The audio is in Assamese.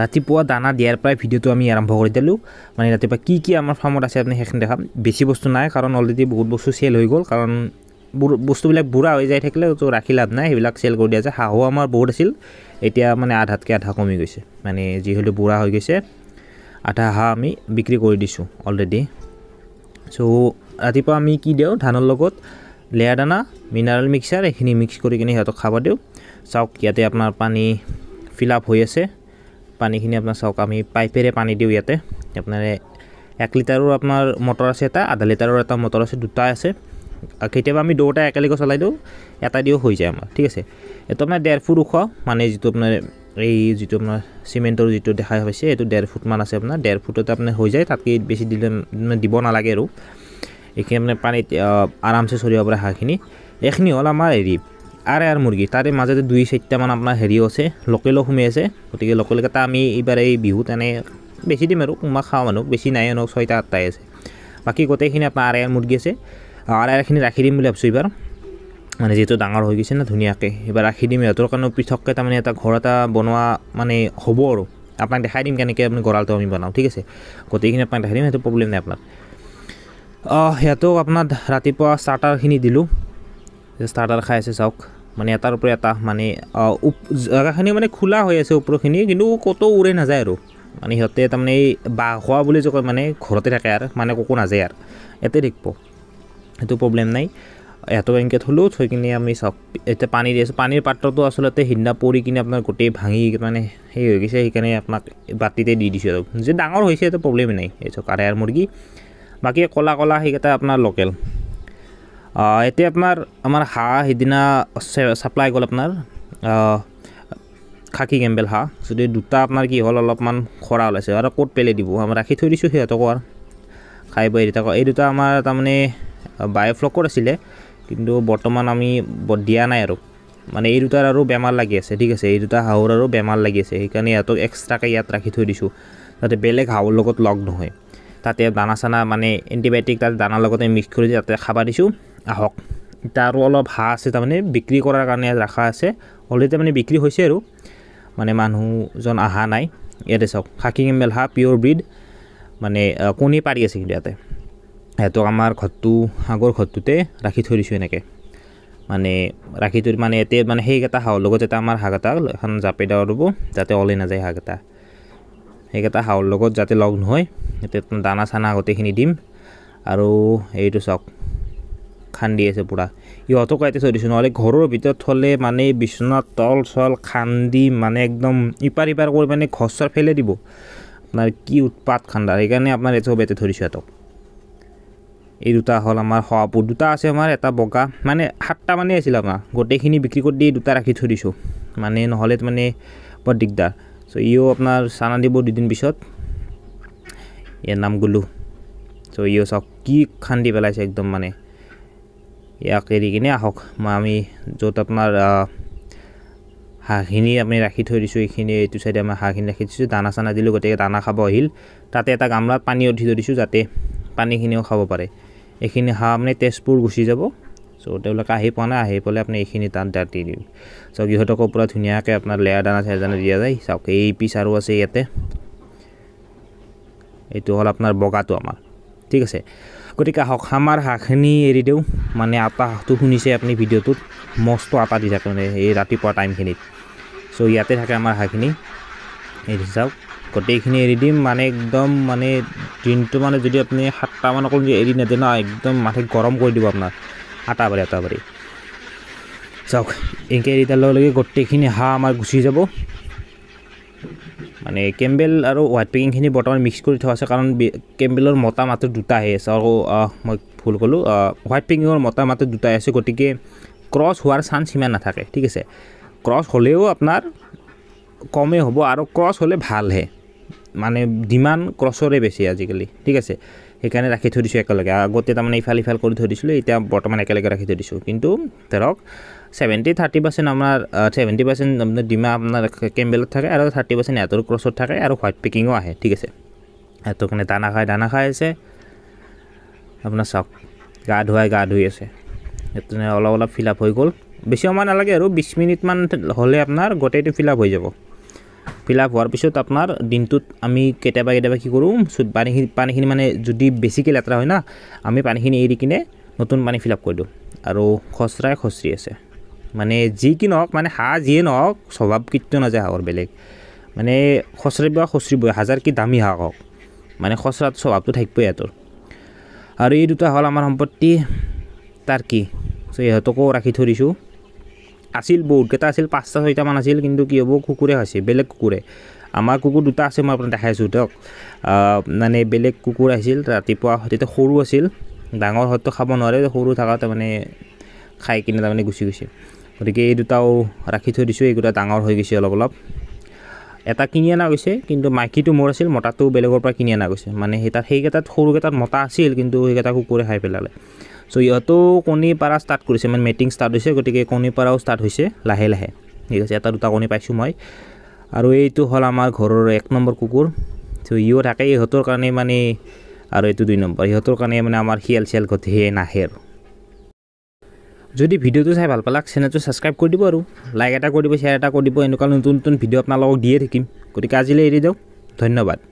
ৰাতিপুৱা দানা দিয়াৰ পৰাই ভিডিঅ'টো আমি আৰম্ভ কৰি দিলোঁ মানে ৰাতিপুৱা কি কি আমাৰ ফাৰ্মত আছে আপুনি সেইখিনি দেখাম বেছি বস্তু নাই কাৰণ অলৰেডি বহুত বস্তু চেল হৈ গ'ল কাৰণ বস্তুবিলাক বুঢ়া হৈ যাই থাকিলে তো ৰাখি লাভ নাই সেইবিলাক চেল কৰি দিয়া যায় হাঁহো আমাৰ বহুত আছিল এতিয়া মানে আধাতকৈ আধা কমি গৈছে মানে যিহেতু বুঢ়া হৈ গৈছে আধা হাঁহ আমি বিক্ৰী কৰি দিছোঁ অলৰেডি চ' ৰাতিপুৱা আমি কি দিওঁ ধানৰ লগত লেয়াৰ দানা মিনাৰেল মিক্সাৰ এইখিনি মিক্স কৰি কিনে সিহঁতক খাব দিওঁ চাওক ইয়াতে আপোনাৰ পানী ফিল আপ হৈ আছে পানীখিনি আপোনাৰ চাওক আমি পাইপেৰে পানী দিওঁ ইয়াতে আপোনাৰ এক লিটাৰৰ আপোনাৰ মটৰ আছে এটা আধা লিটাৰৰ এটা মটৰ আছে দুটাই আছে কেতিয়াবা আমি দুটা একেলগে চলাই দিওঁ এটা দিও হৈ যায় আমাৰ ঠিক আছে এইটো আপোনাৰ ডেৰ ফুট ওখ মানে যিটো আপোনাৰ এই যিটো আপোনাৰ চিমেণ্টৰ যিটো দেখা হৈছে এইটো ডেৰ ফুটমান আছে আপোনাৰ ডেৰ ফুটতে আপোনাৰ হৈ যায় তাতকৈ বেছি দিলে মানে দিব নালাগে আৰু এইখিনি আপোনাৰ পানীত আৰামছে চৰিব পৰা হাঁহখিনি এইখিনি হ'ল আমাৰ হেৰি আৰ আৰ মুৰ্গী তাৰে মাজতে দুই চাৰিটামান আপোনাৰ হেৰি আছে লোকেলো সোমাই আছে গতিকে লোকেলকেইটা আমি এইবাৰ এই বিহুত এনে বেছি দিম আৰু কোনোবা খাওঁ মানুহ বেছি নাই আনক ছয়টা আঠটাই আছে বাকী গোটেইখিনি আপোনাৰ আৰ আৰ মুৰ্গী আছে আৰে আৰখিনি ৰাখি দিম বুলি ভাবিছোঁ এইবাৰ মানে যিহেতু ডাঙৰ হৈ গৈছে না ধুনীয়াকৈ এইবাৰ ৰাখি দিম সিহঁতৰ কাৰণে পৃথককৈ তাৰমানে এটা ঘৰ এটা বনোৱা মানে হব আৰু আপোনাক দেখাই দিম কেনেকৈ আপুনি গঁৰালটো আমি বনাওঁ ঠিক আছে গোটেইখিনি আপোনাক দেখাই দিম সেইটো প্ৰব্লেম নাই আপনাৰ সিহঁতক আপোনাৰ ৰাতিপুৱা চাৰ্টাৰখিনি দিলোঁ যে ষ্টাৰ্টাৰ খাই আছে চাওক মানে এটাৰ ওপৰত এটা মানে জেগাখিনি মানে খোলা হৈ আছে ওপৰখিনি কিন্তু ক'তো উৰে নাযায় আৰু মানে সিহঁতে তাৰমানে এই বাঁহ খোৱা বুলি যে কয় মানে ঘৰতে থাকে আৰু মানে ক'কো নাযায় আৰু ইয়াতে দেখিব সেইটো প্ৰব্লেম নাই এহেঁতক এনেকৈ থ'লোঁ থৈ কিনে আমি চাওক এতিয়া পানী দি আছোঁ পানীৰ পাত্ৰটো আচলতে সিদিনা পৰি কিনে আপোনাৰ গোটেই ভাঙি মানে সেই হৈ গৈছে সেইকাৰণে আপোনাক বাতিতে দি দিছোঁ আৰু যে ডাঙৰ হৈছে সেইটো প্ৰব্লেমেই নাই এই চাওক আৰে আৰু মুৰ্গী বাকী ক'লা ক'লা সেইকেইটা আপোনাৰ লোকেল এতিয়া আপোনাৰ আমাৰ হাঁহ সিদিনা চাপ্লাই গ'ল আপোনাৰ খাকী কেম্বেল হাঁহ যদি দুটা আপোনাৰ কি হ'ল অলপমান খৰা ওলাইছে আৰু ক'ত পেলাই দিব আমাৰ ৰাখি থৈ দিছোঁ সিহঁতকো আৰু খাই বৈ এৰি থাকো এই দুটা আমাৰ তাৰমানে বায়'ফ্লকৰ আছিলে কিন্তু বৰ্তমান আমি দিয়া নাই আৰু মানে এই দুটাৰ আৰু বেমাৰ লাগি আছে ঠিক আছে এই দুটা হাঁহৰ আৰু বেমাৰ লাগি আছে সেইকাৰণে সিহঁতক এক্সট্ৰাকৈ ইয়াত ৰাখি থৈ দিছোঁ যাতে বেলেগ হাঁহৰ লগত লগ নহয় তাতে দানা চানা মানে এণ্টিবায়'টিক তাতে দানাৰ লগতে মিক্স কৰি তাতে খাব দিছোঁ আহক এতিয়া আৰু অলপ হাঁহ আছে তাৰমানে বিক্ৰী কৰাৰ কাৰণে ৰখা আছে অলৰেডি তাৰমানে বিক্ৰী হৈছে আৰু মানে মানুহজন অহা নাই ইয়াতে চাওক খাকী কেম্বেল হাঁহ পিয়'ৰ ব্ৰিড মানে কণী পাৰি আছে কিন্তু ইয়াতে সিহঁতক আমাৰ ঘৰটো আগৰ ঘৰটোতে ৰাখি থৈ দিছোঁ এনেকৈ মানে ৰাখি থৈ মানে ইয়াতে মানে সেইকেইটা হাঁহৰ লগত এটা আমাৰ হাঁহকেইটা এখন জাপে ৰুব যাতে অলে নাযায় হাঁহকেইটা সেইকেইটা হাঁহৰ লগত যাতে লগ নহয় এতিয়া দানা চানা গোটেইখিনি দিম আৰু এইটো চাওক খান্দি আছে পূৰা ইহঁতকো এতিয়া চাই দিছোঁ নহ'লে ঘৰৰ ভিতৰত থ'লে মানে বিচনা তল চল খান্দি মানে একদম ইপাৰ সিপাৰ কৰি মানে ঘৰচৰ ফেলে দিব আপোনাৰ কি উৎপাত খান্দা সেইকাৰণে আপোনাৰ এতিয়া চবতে ধৰিছোঁ সিহঁতক এই দুটা হ'ল আমাৰ শহাপুৰ দুটা আছে আমাৰ এটা বগা মানে সাতটামানেই আছিল আমাৰ গোটেইখিনি বিক্ৰী কৰি দি দুটা ৰাখি থৈ দিছোঁ মানে নহ'লে মানে বৰ দিগদাৰ চ' ইও আপোনাৰ চানা দিব দুদিন পিছত ইয়াৰ নাম গুলু চ' ইয়ো চাওক কি খান্দি পেলাইছে একদম মানে ইয়াক এৰি কিনে আহক মই আমি য'ত আপোনাৰ হাঁহখিনি আমি ৰাখি থৈ দিছোঁ এইখিনি এইটো চাইডে আমি হাঁহখিনি ৰাখি দিছোঁ দানা চানা দিলোঁ গতিকে দানা খাব আহিল তাতে এটা গামলাত পানী উঠি ধৰিছোঁ যাতে পানীখিনিও খাব পাৰে এইখিনি হাঁহ মানে তেজপুৰ গুচি যাব চ' তেওঁলোকে আহি পোৱা নাই আহি পেলাই আপুনি এইখিনি তাত দাঁত দি দিম চ' ইহঁতকো পূৰা ধুনীয়াকৈ আপোনাৰ লেয়াৰ দানা চেয়াৰ দানা দিয়া যায় চাওক এই পিচ আৰু আছে ইয়াতে এইটো হ'ল আপোনাৰ বগাটো আমাৰ ঠিক আছে গতিকে আহক আমাৰ হাঁহখিনি এৰি দিওঁ মানে আটা হাঁহটো শুনিছে আপুনি ভিডিঅ'টোত মস্ত আটা দি থাকে মানে এই ৰাতিপুৱা টাইমখিনিত চ' ইয়াতে থাকে আমাৰ হাঁহখিনি এৰি চাওক গোটেইখিনি এৰি দিম মানে একদম মানে দিনটো মানে যদি আপুনি সাতটামান অকল এৰি নেদে ন একদম মাঠিক গৰম কৰি দিব আপোনাৰ আটা পাৰি আটা পাৰি চাওক এনেকৈ এৰি দিয়াৰ লগে লগে গোটেইখিনি হাঁহ আমাৰ গুচি যাব মানে কেম্বেল আৰু হোৱাইট পেকিংখিনি বৰ্তমান মিক্স কৰি থোৱা আছে কাৰণ কেম্বেলৰ মতা মাত্ৰ দুটা আহি আছে আৰু মই ভুল ক'লোঁ হোৱাইট পেকিঙৰ মতা মাত্ৰ দুটাই আছে গতিকে ক্ৰছ হোৱাৰ চান্স সিমান নাথাকে ঠিক আছে ক্ৰছ হ'লেও আপোনাৰ কমেই হ'ব আৰু ক্ৰছ হ'লে ভালহে মানে ডিমাণ্ড ক্ৰছৰে বেছি আজিকালি ঠিক আছে সেইকাৰণে ৰাখি থৈ দিছোঁ একেলগে আগতে তাৰমানে ইফাল ইফাল কৰি থৈ দিছিলোঁ এতিয়া বৰ্তমান একেলগে ৰাখি থৈ দিছোঁ কিন্তু ধৰক ছেভেণ্টি থাৰ্টি পাৰ্চেণ্ট আপোনাৰ ছেভেণ্টি পাৰ্চেণ্ট আপোনাৰ ডিমা আপোনাৰ কেম্বেলত থাকে আৰু থাৰ্টি পাৰ্চেণ্ট ইহঁতৰ ক্ৰছত থাকে আৰু হোৱাইট পেকিঙো আহে ঠিক আছে সিহঁতৰ কাৰণে দানা খাই দানা খাই আছে আপোনাৰ চাওক গা ধুৱাই গা ধুই আছে সেইটো অলপ অলপ ফিল আপ হৈ গ'ল বেছি সময় নালাগে আৰু বিছ মিনিটমান হ'লে আপোনাৰ গোটেইটো ফিল আপ হৈ যাব ফিল আপ হোৱাৰ পিছত আপোনাৰ দিনটোত আমি কেতিয়াবা কেতিয়াবা কি কৰোঁ পানীখিনি পানীখিনি মানে যদি বেছিকৈ লেতেৰা হয় না আমি পানীখিনি এৰি কিনে নতুন পানী ফিল আপ কৰি দিওঁ আৰু খচৰাই খচৰি আছে মানে যি কি নহওক মানে হাঁহ যিয়ে নহওক স্বভাৱ কৃত্য নাযায় হাঁহৰ বেলেগ মানে খচৰাই খচৰিব খচৰিবই হাজাৰ কি দামী হাঁহ হওক মানে খচৰাত স্বভাৱটো থাকিবই ইহঁতৰ আৰু এই দুটা হ'ল আমাৰ সম্পত্তি তাৰ কি চ' ইহঁতকো ৰাখি থৈ দিছোঁ আছিল বহুতকেইটা আছিল পাঁচটা ছয়টামান আছিল কিন্তু কি হ'ব কুকুৰে হৈছে বেলেগ কুকুৰে আমাৰ কুকুৰ দুটা আছে মই আপোনাৰ দেখাইছোঁ ধৰক মানে বেলেগ কুকুৰ আহিছিল ৰাতিপুৱা তেতিয়া সৰু আছিল ডাঙৰ হয়তো খাব নোৱাৰে সৰু থকা তাৰমানে খাই কিনে তাৰমানে গুচি গৈছে গতিকে এই দুটাও ৰাখি থৈ দিছোঁ এইকেইটা ডাঙৰ হৈ গৈছে অলপ অলপ এটা কিনি অনা গৈছে কিন্তু মাইকীটো মোৰ আছিল মতাটো বেলেগৰ পৰা কিনি অনা গৈছে মানে সেই তাত সেইকেইটাত সৰুকেইটাত মতা আছিল কিন্তু সেইকেইটা কুকুৰে খাই পেলালে চ' ইহঁতো কণীৰপৰা ষ্টাৰ্ট কৰিছে মানে মেটিং ষ্টাৰ্ট হৈছে গতিকে কণীৰপৰাও ষ্টাৰ্ট হৈছে লাহে লাহে ঠিক আছে এটা দুটা কণী পাইছোঁ মই আৰু এইটো হ'ল আমাৰ ঘৰৰ এক নম্বৰ কুকুৰ চ' ইও থাকে ইহঁতৰ কাৰণে মানে আৰু এইটো দুই নম্বৰ ইহঁতৰ কাৰণে মানে আমাৰ শিয়াল চিয়াল গতিহে নাহে আৰু যদি ভিডিঅ'টো চাই ভাল পালাক চেনেলটো ছাবস্ক্ৰাইব কৰি দিব আৰু লাইক এটা কৰি দিব শ্বেয়াৰ এটা কৰি দিব এনেকুৱা নতুন নতুন ভিডিঅ' আপোনালোকক দিয়ে থাকিম গতিকে আজিলৈ এৰি দিওঁ ধন্যবাদ